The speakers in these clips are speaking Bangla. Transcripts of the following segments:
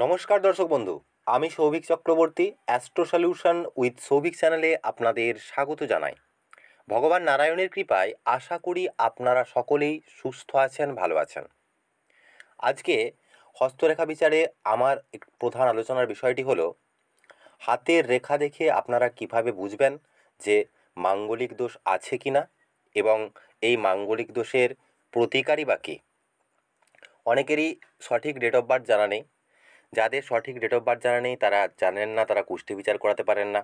নমস্কার দর্শক বন্ধু আমি Souvik Chakraborty astro solution with Souvik চ্যানেলে আপনাদের স্বাগত জানাই ভগবান নারায়ণের কৃপায় আশা করি আপনারা সকলেই সুস্থ আছেন ভালো আছেন আজকে হস্তরেখা বিচারে আমার প্রধান আলোচনার বিষয়টি হলো হাতের রেখা দেখে আপনারা কিভাবে বুঝবেন যে মাঙ্গলিক দোষ আছে কি না এবং এই মাঙ্গলিক দোষের প্রতিকারই বা কী অনেকেরই সঠিক ডেট অফ বার্থ জানা নেই যাদের সঠিক ডেট অফ বার্থ জানা নেই তারা জানেন না তারা কুষ্টি বিচার করাতে পারেন না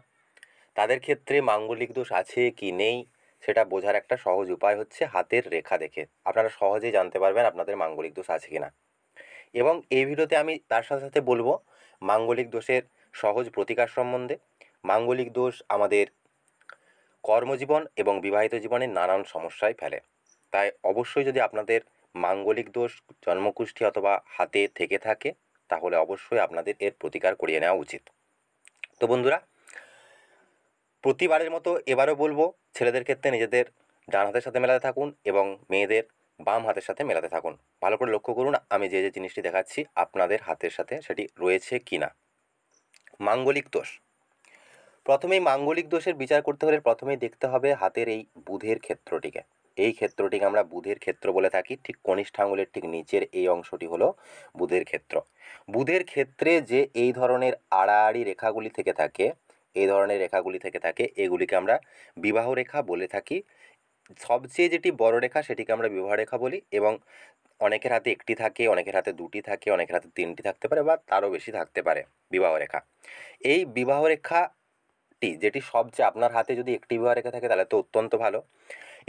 তাদের ক্ষেত্রে মাঙ্গলিক দোষ আছে কি নেই সেটা বোঝার একটা সহজ উপায় হচ্ছে হাতের রেখা দেখে আপনারা সহজেই জানতে পারবেন আপনাদের মাঙ্গলিক দোষ আছে কি না এবং এই ভিডিওতে আমি তার সাথে সাথে বলবো মাঙ্গলিক দোষের সহজ প্রতিকার সম্বন্ধে মাঙ্গলিক দোষ আমাদের কর্মজীবন এবং বিবাহিত জীবনে নানান সমস্যায় ফেলে তাই অবশ্যই যদি আপনাদের মাঙ্গলিক দোষ জন্মকুষ্ঠী অথবা হাতে থেকে থাকে তাহলে অবশ্যই আপনাদের এর প্রতিকার করিয়ে নেওয়া উচিত তো বন্ধুরা প্রতিবারের মতো এবারও বলবো ছেলেদের ক্ষেত্রে নিজেদের ডান হাতের সাথে মেলাতে থাকুন এবং মেয়েদের বাম হাতের সাথে মেলাতে থাকুন ভালো করে লক্ষ্য করুন আমি যে যে জিনিসটি দেখাচ্ছি আপনাদের হাতের সাথে সেটি রয়েছে কি না মাঙ্গলিক দোষ প্রথমেই মাঙ্গলিক দোষের বিচার করতে হলে প্রথমেই দেখতে হবে হাতের এই বুধের ক্ষেত্রটিকে এই ক্ষেত্রটিকে আমরা বুধের ক্ষেত্র বলে থাকি ঠিক কনিষ্ঠ আঙুলের ঠিক নিচের এই অংশটি হলো বুধের ক্ষেত্র বুধের ক্ষেত্রে যে এই ধরনের আড়াআড়ি রেখাগুলি থেকে থাকে এই ধরনের রেখাগুলি থেকে থাকে এগুলিকে আমরা বিবাহ রেখা বলে থাকি সবচেয়ে যেটি বড় রেখা সেটিকে আমরা বিবাহ রেখা বলি এবং অনেকের হাতে একটি থাকে অনেকের হাতে দুটি থাকে অনেকের হাতে তিনটি থাকতে পারে বা তারও বেশি থাকতে পারে বিবাহ রেখা এই বিবাহ রেখাটি যেটি সবচেয়ে আপনার হাতে যদি একটি বিবাহ রেখা থাকে তাহলে তো অত্যন্ত ভালো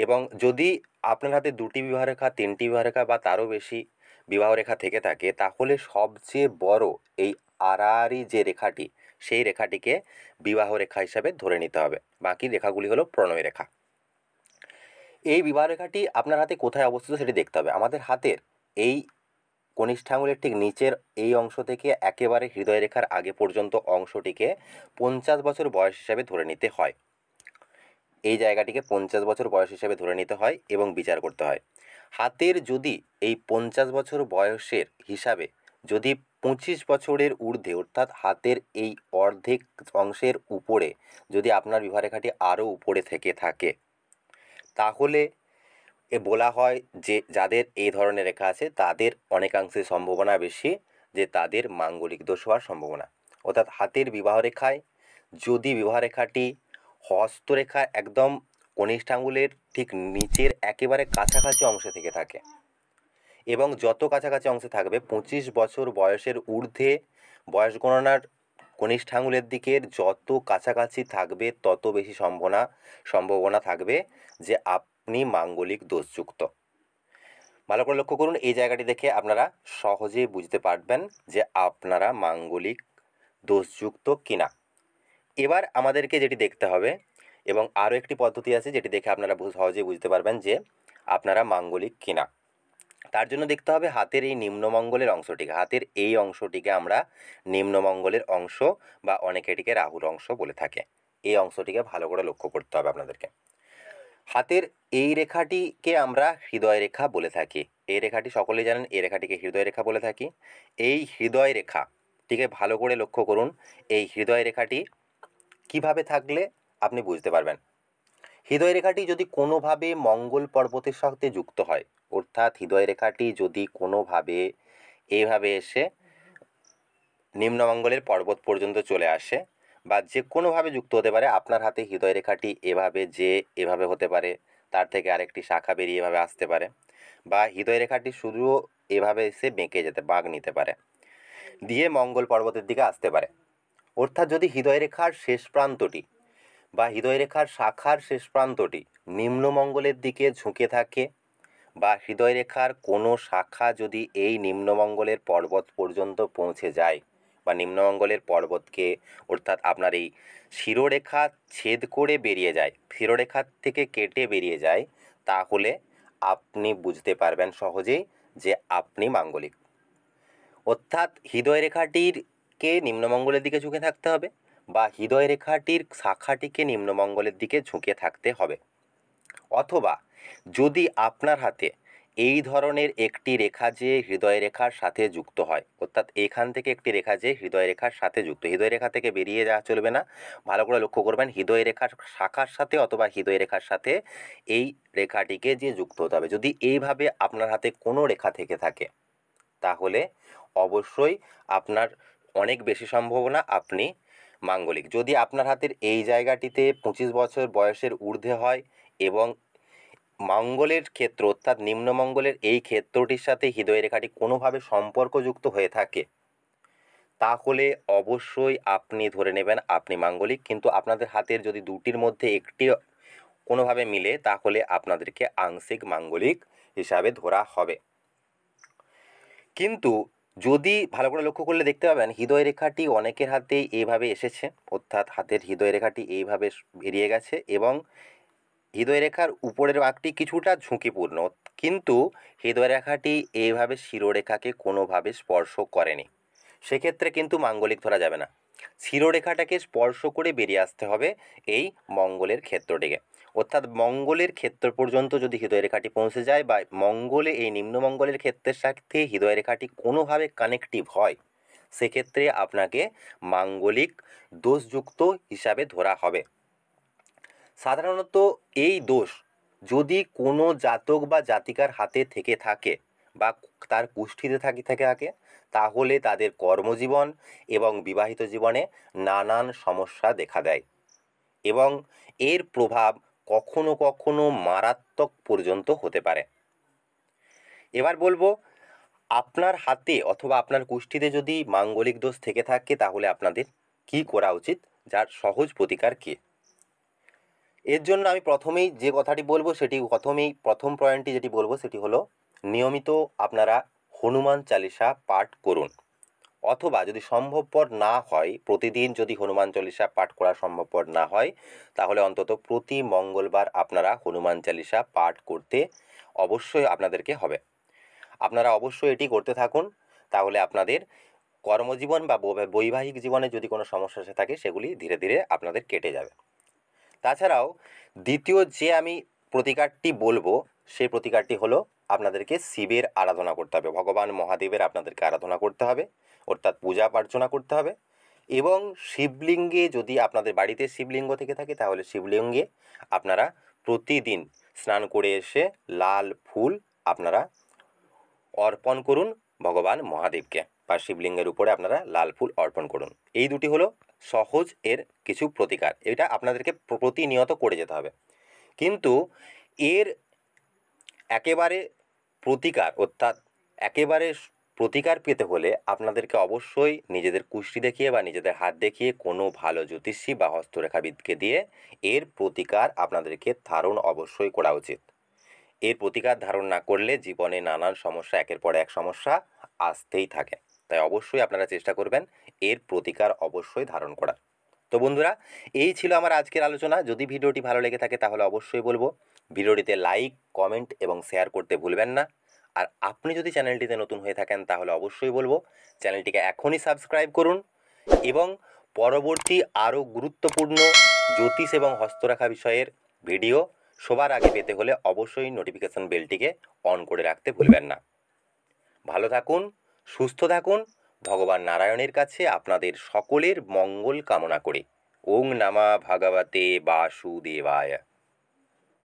এবং যদি আপনার হাতে দুটি বিবাহ রেখা তিনটি বিবাহ রেখা বা তারও বেশি বিবাহ রেখা থেকে থাকে তাহলে সবচেয়ে বড় এই আড়াআড়ি যে রেখাটি সেই রেখাটিকে বিবাহ রেখা হিসাবে ধরে নিতে হবে বাকি রেখাগুলি হলো প্রণয় রেখা এই বিবাহ রেখাটি আপনার হাতে কোথায় অবস্থিত সেটি দেখতে হবে আমাদের হাতের এই কনিষ্ঠাঙ্গুলের ঠিক নিচের এই অংশ থেকে একেবারে হৃদয় রেখার আগে পর্যন্ত অংশটিকে পঞ্চাশ বছর বয়স হিসাবে ধরে নিতে হয় এই জায়গাটিকে পঞ্চাশ বছর বয়স হিসেবে ধরে নিতে হয় এবং বিচার করতে হয় হাতের যদি এই পঞ্চাশ বছর বয়সের হিসাবে যদি পঁচিশ বছরের ঊর্ধ্বে অর্থাৎ হাতের এই অর্ধেক অংশের উপরে যদি আপনার বিবাহরেখাটি আরও উপরে থেকে থাকে তাহলে এ বলা হয় যে যাদের এই ধরনের রেখা আছে তাদের অনেকাংশে সম্ভাবনা বেশি যে তাদের মাঙ্গলিক দোষ হওয়ার সম্ভাবনা অর্থাৎ হাতের বিবাহ রেখায় যদি বিবাহ রেখাটি হস্তরেখা একদম কনিষ্ঠ আঙুলের ঠিক নিচের একেবারে কাছাকাছি অংশে থেকে থাকে এবং যত কাছাকাছি অংশে থাকবে পঁচিশ বছর বয়সের ঊর্ধ্বে বয়স গণনার কনিষ্ঠ আঙুলের দিকের যত কাছাকাছি থাকবে তত বেশি সম্ভাবনা সম্ভাবনা থাকবে যে আপনি মাঙ্গলিক দোষযুক্ত ভালো করে লক্ষ্য করুন এই জায়গাটি দেখে আপনারা সহজেই বুঝতে পারবেন যে আপনারা মাঙ্গলিক দোষযুক্ত কিনা এবার আমাদেরকে যেটি দেখতে হবে এবং আরও একটি পদ্ধতি আছে যেটি দেখে আপনারা সহজেই বুঝতে পারবেন যে আপনারা মাঙ্গলিক কিনা তার জন্য দেখতে হবে হাতের এই নিম্নমঙ্গলের অংশটিকে হাতের এই অংশটিকে আমরা নিম্নমঙ্গলের অংশ বা অনেকে এটিকে রাহুর অংশ বলে থাকে এই অংশটিকে ভালো করে লক্ষ্য করতে হবে আপনাদেরকে হাতের এই রেখাটিকে আমরা হৃদয় রেখা বলে থাকি এই রেখাটি সকলেই জানেন এই রেখাটিকে হৃদয় রেখা বলে থাকি এই হৃদয় রেখাটিকে ভালো করে লক্ষ্য করুন এই হৃদয় রেখাটি কিভাবে থাকলে আপনি বুঝতে পারবেন হৃদয় রেখাটি যদি কোনোভাবে মঙ্গল পর্বতের সাথে যুক্ত হয় অর্থাৎ হৃদয় রেখাটি যদি কোনোভাবে এভাবে এসে নিম্নমঙ্গলের পর্বত পর্যন্ত চলে আসে বা যে কোনোভাবে যুক্ত হতে পারে আপনার হাতে হৃদয় রেখাটি এভাবে যে এভাবে হতে পারে তার থেকে আরেকটি শাখা বেরিয়ে এভাবে আসতে পারে বা হৃদয় রেখাটি শুধুও এভাবে এসে বেঁকে যেতে বাঘ নিতে পারে দিয়ে মঙ্গল পর্বতের দিকে আসতে পারে অর্থাৎ যদি হৃদয়রেখার শেষ প্রান্তটি বা হৃদয়রেখার শাখার শেষ প্রান্তটি নিম্নমঙ্গলের দিকে ঝুঁকে থাকে বা হৃদয়রেখার কোনো শাখা যদি এই নিম্নমঙ্গলের পর্বত পর্যন্ত পৌঁছে যায় বা নিম্নমঙ্গলের পর্বতকে অর্থাৎ আপনার এই শিরোরেখা ছেদ করে বেরিয়ে যায় শিরোরেখার থেকে কেটে বেরিয়ে যায় তাহলে আপনি বুঝতে পারবেন সহজেই যে আপনি মাঙ্গলিক অর্থাৎ হৃদয়রেখাটির রেখাটিকে নিম্নমঙ্গলের দিকে ঝুঁকে থাকতে হবে বা হৃদয় রেখাটির শাখাটিকে নিম্নমঙ্গলের দিকে ঝুঁকে থাকতে হবে অথবা যদি আপনার হাতে এই ধরনের একটি রেখা যে হৃদয় রেখার সাথে যুক্ত হয় অর্থাৎ এখান থেকে একটি রেখা যে হৃদয় রেখার সাথে যুক্ত হৃদয় রেখা থেকে বেরিয়ে যাওয়া চলবে না ভালো করে লক্ষ্য করবেন হৃদয় রেখার শাখার সাথে অথবা হৃদয় রেখার সাথে এই রেখাটিকে যে যুক্ত হতে হবে যদি এইভাবে আপনার হাতে কোনো রেখা থেকে থাকে তাহলে অবশ্যই আপনার অনেক বেশি সম্ভাবনা আপনি মাঙ্গলিক যদি আপনার হাতের এই জায়গাটিতে পঁচিশ বছর বয়সের ঊর্ধ্বে হয় এবং মঙ্গলের ক্ষেত্র অর্থাৎ নিম্নমঙ্গলের এই ক্ষেত্রটির সাথে হৃদয় রেখাটি কোনোভাবে সম্পর্কযুক্ত হয়ে থাকে তাহলে অবশ্যই আপনি ধরে নেবেন আপনি মাঙ্গলিক কিন্তু আপনাদের হাতের যদি দুটির মধ্যে একটি কোনোভাবে মিলে তাহলে আপনাদেরকে আংশিক মাঙ্গলিক হিসাবে ধরা হবে কিন্তু যদি ভালো করে লক্ষ্য করলে দেখতে পাবেন হৃদয় রেখাটি অনেকের হাতেই এইভাবে এসেছে অর্থাৎ হাতের হৃদয় রেখাটি এইভাবে বেরিয়ে গেছে এবং হৃদয় রেখার উপরের বাঘটি কিছুটা ঝুঁকিপূর্ণ কিন্তু হৃদয় রেখাটি এইভাবে শিরোরেখাকে কোনোভাবে স্পর্শ করেনি সেক্ষেত্রে কিন্তু মাঙ্গলিক ধরা যাবে না শিরোরেখাটাকে স্পর্শ করে বেরিয়ে আসতে হবে এই মঙ্গলের ক্ষেত্রটিকে অর্থাৎ মঙ্গলের ক্ষেত্র পর্যন্ত যদি হৃদয় রেখাটি পৌঁছে যায় বা মঙ্গলে এই নিম্নমঙ্গলের ক্ষেত্রের সাথে হৃদয় রেখাটি কোনোভাবে কানেকটিভ হয় সেক্ষেত্রে আপনাকে মাঙ্গলিক দোষযুক্ত হিসাবে ধরা হবে সাধারণত এই দোষ যদি কোনো জাতক বা জাতিকার হাতে থেকে থাকে বা তার কুষ্ঠিতে থাকি থেকে থাকে তাহলে তাদের কর্মজীবন এবং বিবাহিত জীবনে নানান সমস্যা দেখা দেয় এবং এর প্রভাব কখনো কখনো মারাত্মক পর্যন্ত হতে পারে এবার বলবো আপনার হাতে অথবা আপনার কুষ্ঠিতে যদি মাঙ্গলিক দোষ থেকে থাকে তাহলে আপনাদের কি করা উচিত যার সহজ প্রতিকার কী এর জন্য আমি প্রথমেই যে কথাটি বলবো সেটি প্রথমেই প্রথম পয়েন্টটি যেটি বলবো সেটি হলো নিয়মিত আপনারা হনুমান চালিসা পাঠ করুন অথবা যদি সম্ভবপর না হয় প্রতিদিন যদি হনুমান চালিসা পাঠ করা সম্ভবপর না হয় তাহলে অন্তত প্রতি মঙ্গলবার আপনারা হনুমান চালিসা পাঠ করতে অবশ্যই আপনাদেরকে হবে আপনারা অবশ্যই এটি করতে থাকুন তাহলে আপনাদের কর্মজীবন বা বৈবাহিক জীবনে যদি কোনো সমস্যা এসে থাকে সেগুলি ধীরে ধীরে আপনাদের কেটে যাবে তাছাড়াও দ্বিতীয় যে আমি প্রতিকারটি বলবো সেই প্রতিকারটি হলো আপনাদেরকে শিবের আরাধনা করতে হবে ভগবান মহাদেবের আপনাদেরকে আরাধনা করতে হবে অর্থাৎ পূজা অর্চনা করতে হবে এবং শিবলিঙ্গে যদি আপনাদের বাড়িতে শিবলিঙ্গ থেকে থাকে তাহলে শিবলিঙ্গে আপনারা প্রতিদিন স্নান করে এসে লাল ফুল আপনারা অর্পণ করুন ভগবান মহাদেবকে বা শিবলিঙ্গের উপরে আপনারা লাল ফুল অর্পণ করুন এই দুটি হলো সহজ এর কিছু প্রতিকার এটা আপনাদেরকে প্রতিনিয়ত করে যেতে হবে কিন্তু এর একেবারে প্রতিকার অর্থাৎ একেবারে প্রতিকার পেতে হলে আপনাদেরকে অবশ্যই নিজেদের কুষ্টি দেখিয়ে বা নিজেদের হাত দেখিয়ে কোনো ভালো জ্যোতিষী বা হস্তরেখাবিদকে দিয়ে এর প্রতিকার আপনাদেরকে ধারণ অবশ্যই করা উচিত এর প্রতিকার ধারণ না করলে জীবনে নানান সমস্যা একের পর এক সমস্যা আসতেই থাকে তাই অবশ্যই আপনারা চেষ্টা করবেন এর প্রতিকার অবশ্যই ধারণ করার তো বন্ধুরা এই ছিল আমার আজকের আলোচনা যদি ভিডিওটি ভালো লেগে থাকে তাহলে অবশ্যই বলবো ভিডিওটিতে লাইক কমেন্ট এবং শেয়ার করতে ভুলবেন না আর আপনি যদি চ্যানেলটিতে নতুন হয়ে থাকেন তাহলে অবশ্যই বলবো চ্যানেলটিকে এখনই সাবস্ক্রাইব করুন এবং পরবর্তী আরও গুরুত্বপূর্ণ জ্যোতিষ এবং হস্তরেখা বিষয়ের ভিডিও সবার আগে পেতে হলে অবশ্যই নোটিফিকেশান বেলটিকে অন করে রাখতে ভুলবেন না ভালো থাকুন সুস্থ থাকুন ভগবান নারায়ণের কাছে আপনাদের সকলের মঙ্গল কামনা করে ওং নামা ভাগবতে বাসুদেবায়